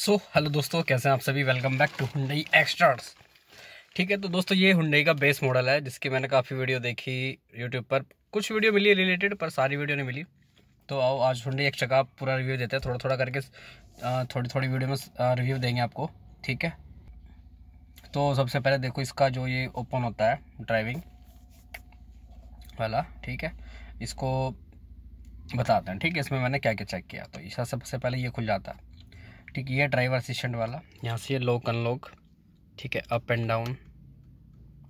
सो so, hello दोस्तों कैसे हैं आप सभी welcome back to Hyundai extras ठीक है तो दोस्तों ये हुंडई का बेस मॉडल है जिसकी मैंने काफ़ी वीडियो देखी यूट्यूब पर कुछ वीडियो मिली रिलेटेड पर सारी वीडियो नहीं मिली तो आओ आज हुंडई एक्स्ट्रा का पूरा रिव्यू देते हैं थोड़ा थोड़ा करके थोड़ी थोड़ी वीडियो में रिव्यू देंगे आपको ठीक है तो सबसे पहले देखो इसका जो ये ओपन होता है ड्राइविंग वाला ठीक है इसको बताते हैं ठीक है इसमें मैंने क्या क्या चेक किया तो इसका सबसे पहले ये खुल जाता है ठीक है ये ड्राइवर असिस्टेंट वाला यहाँ से ये लॉक अनलॉक ठीक है अप एंड डाउन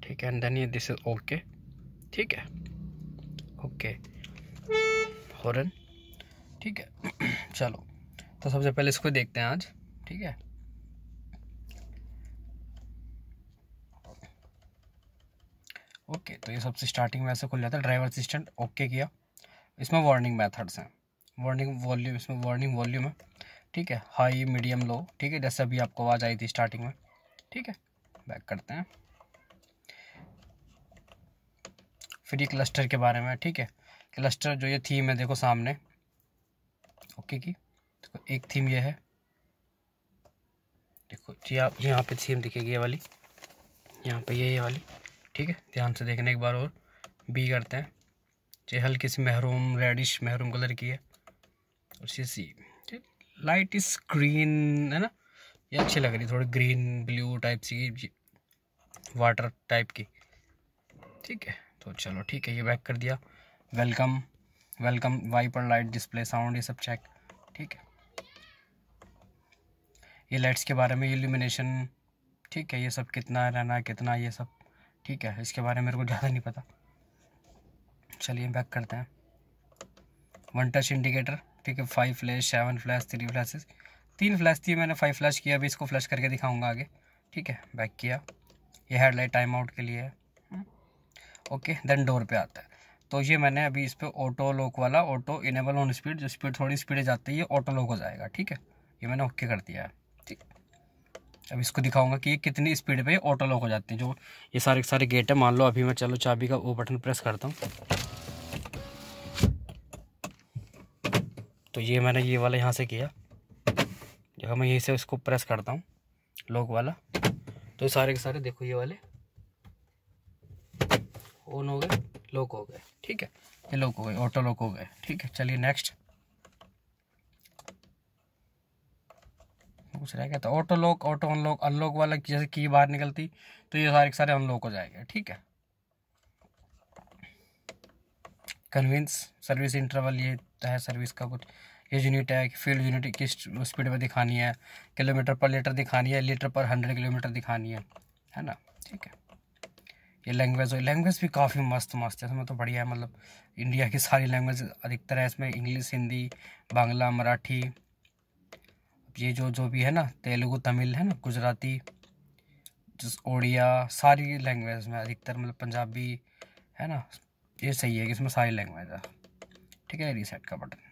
ठीक है एंड देन ये दिस इज ओके ठीक है ओके हॉर्न ठीक है चलो तो सबसे पहले इसको देखते हैं आज ठीक है ओके तो ये सबसे स्टार्टिंग में ऐसे खुल जाता है ड्राइवर असिस्टेंट ओके किया इसमें वार्निंग मेथड्स हैं वार्निंग वॉल्यूम इसमें वार्निंग वॉल्यूम है ठीक है हाई मीडियम लो ठीक है जैसे अभी आपको आवाज़ आई थी स्टार्टिंग में ठीक है बैक करते हैं फिर ये क्लस्टर के बारे में ठीक है क्लस्टर जो ये थीम है देखो सामने ओके की देखो एक थीम ये है देखो जी आप यहाँ पे थीम दिखेगी ये वाली यहाँ पे ये ये वाली ठीक है ध्यान से देखने एक बार और बी करते हैं जो हल्की सी महरूम रेडिश महरूम कलर की है और सी सी लाइट इस ग्रीन है ना ये अच्छी लग रही थोड़ी green blue type sea water type की ठीक है तो चलो ठीक है ये बैक कर दिया welcome welcome wiper light display sound ये सब चेक ठीक है ये लाइट्स के बारे में इल्यूमिनेशन ठीक है ये सब कितना रहना है कितना ये सब ठीक है इसके बारे में मेरे को ज़्यादा नहीं पता चलिए बैक करते हैं वन टच इंडिकेटर ठीक है five flash seven flash three flash तीन फ्लैश थी मैंने फाइव फ्लैश किया अभी इसको फ्लैश करके दिखाऊंगा आगे ठीक है बैक किया ये हेडलाइट टाइम आउट के लिए है ओके देन डोर पे आता है तो ये मैंने अभी इस पर ऑटो लॉक वाला ऑटो इनेबल ऑन स्पीड जो स्पीड थोड़ी स्पीड जाती है ये ऑटो लॉक हो जाएगा ठीक है ये मैंने ओके कर दिया है ठीक अब इसको दिखाऊंगा कि ये कितनी स्पीड पे ऑटो लॉक हो जाती है जो ये सारे सारे गेट है मान लो अभी मैं चलो चाबी का वो बटन प्रेस करता हूँ तो ये मैंने ये वाला यहाँ से किया जब मैं यहीं से उसको प्रेस करता हूँ लॉक वाला तो सारे के सारे देखो ये वाले ऑन हो गए लॉक हो गए ठीक है ये लॉक हो गए ऑटो लॉक हो गए ठीक है चलिए नेक्स्ट कुछ रह गया तो auto lock auto unlock unlock वाला जैसे की बाहर निकलती तो ये सारे के सारे अनलॉक हो जाएगा ठीक है कन्विंस सर्विस इंटरवल ये है सर्विस का कुछ ये यूनिट है फील्ड यूनिट किस स्पीड में दिखानी है किलोमीटर पर लीटर दिखानी है लीटर पर हंड्रेड किलोमीटर दिखानी है है ना ठीक है ये लैंग्वेज लैंग्वेज भी काफ़ी मस्त मस्त है इसमें तो बढ़िया है मतलब इंडिया की सारी लैंग्वेज अधिकतर है इसमें इंग्लिश हिंदी बांग्ला मराठी ये जो जो भी है ना तेलुगु तमिल है ना गुजराती ओडिया सारी लैंग्वेज में अधिकतर मतलब पंजाबी है ना ये सही है कि इसमें सारी लैंग्वेज है ठीक है रीसेट का बटन